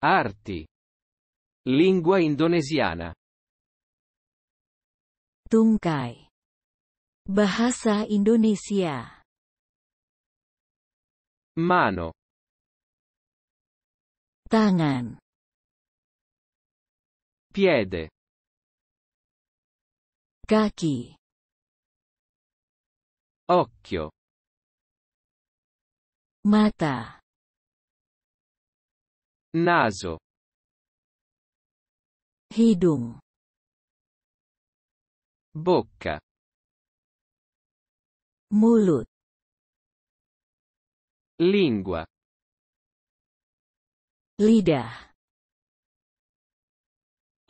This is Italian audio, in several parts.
Arti. Lingua indonesiana. Tungkai. Bahasa Indonesia. Mano. Tangan. Piede. Kaki. Occhio. Mata. Naso. Hidung. Bocca. Mulut. Lingua. Lidah.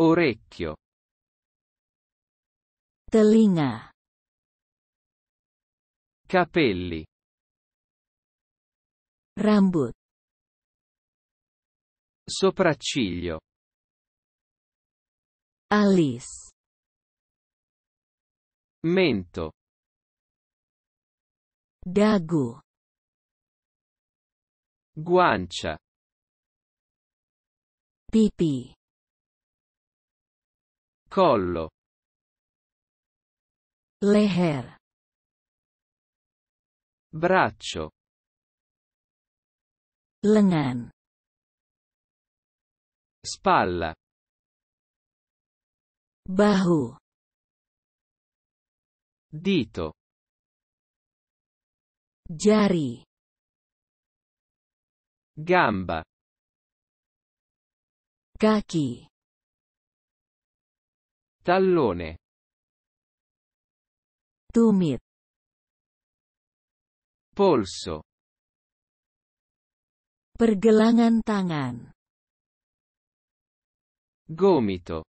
Orecchio. Telinga. Capelli. Rambut. Sopracciglio. Alice. Mento. Gagu. Guancia. Pipi. Collo. Leher. Braccio. Lengan. spalla bahu dito jari gamba kaki tallone tumit polso pergelangan tangan Gomito.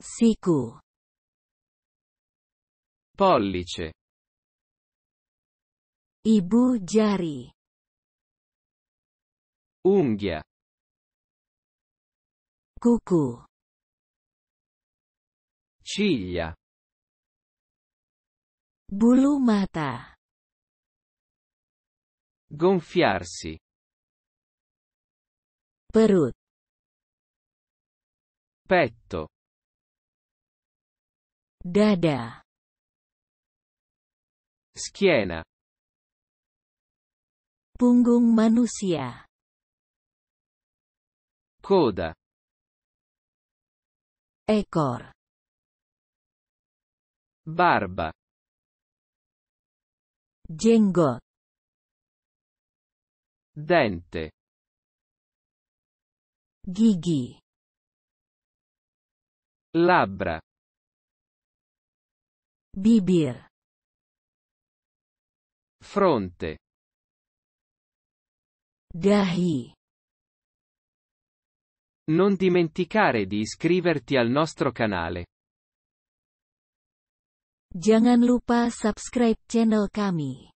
Siku. Pollice. Ibu jari. Unghia. Cucu. Ciglia. Bulu mata. Gonfiarsi. Perut petto dada schiena punggung manusia coda ekor barba jenggot dente gigi Labbra. Bibir. Fronte. Dahi. Non dimenticare di iscriverti al nostro canale. Jangan lupa subscribe channel kami.